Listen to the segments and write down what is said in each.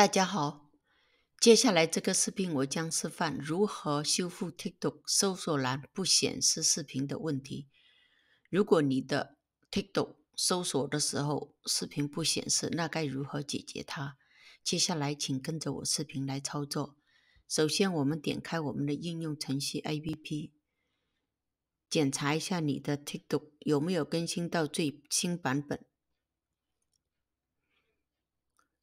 大家好，接下来这个视频我将示范如何修复 TikTok 搜索栏不显示视频的问题。如果你的 TikTok 搜索的时候视频不显示，那该如何解决它？接下来请跟着我视频来操作。首先，我们点开我们的应用程序 APP，检查一下你的 TikTok 有没有更新到最新版本。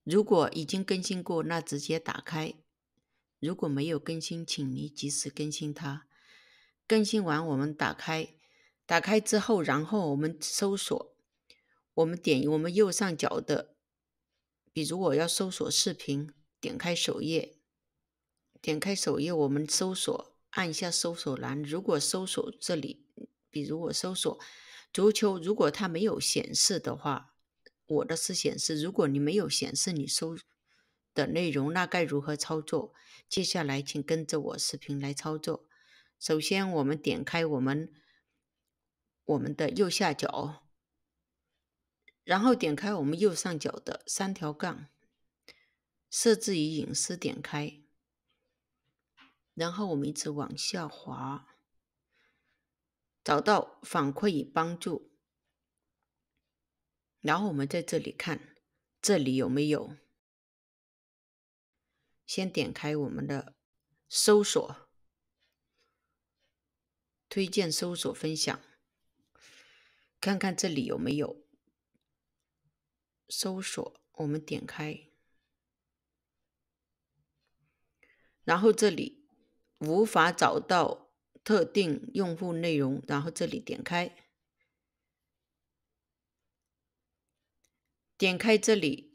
如果已经更新过，那直接打开；如果没有更新，请你及时更新它。更新完，我们打开，打开之后，然后我们搜索，我们点我们右上角的。比如我要搜索视频，点开首页，点开首页，我们搜索，按一下搜索栏。如果搜索这里，比如我搜索足球，如果它没有显示的话，我的是显示，如果你没有显示你搜的内容，那该如何操作？接下来请跟着我视频来操作。首先，我们点开我们我们的右下角，然后点开我们右上角的三条杠，设置与隐私，点开，然后我们一直往下滑，找到反馈与帮助。然后我们在这里看，这里有没有？先点开我们的搜索推荐、搜索分享，看看这里有没有搜索。我们点开，然后这里无法找到特定用户内容，然后这里点开。点开这里，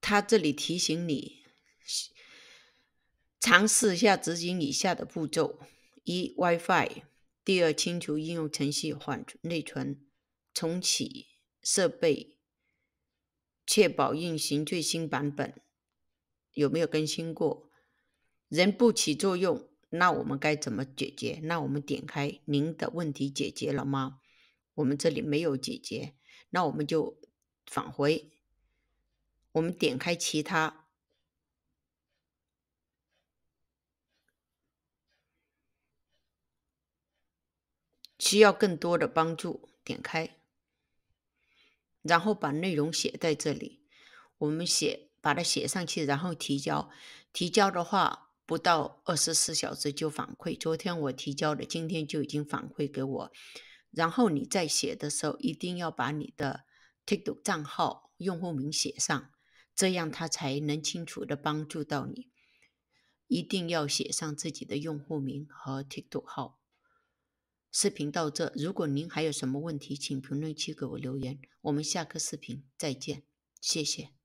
它这里提醒你，尝试一下执行以下的步骤：一、WiFi；第二，清除应用程序缓内存；重启设备；确保运行最新版本，有没有更新过？人不起作用，那我们该怎么解决？那我们点开您的问题解决了吗？我们这里没有解决。那我们就返回，我们点开其他，需要更多的帮助，点开，然后把内容写在这里，我们写把它写上去，然后提交。提交的话不到二十四小时就反馈。昨天我提交的，今天就已经反馈给我。然后你在写的时候，一定要把你的 TikTok 账号用户名写上，这样他才能清楚的帮助到你。一定要写上自己的用户名和 TikTok 号。视频到这，如果您还有什么问题，请评论区给我留言。我们下个视频再见，谢谢。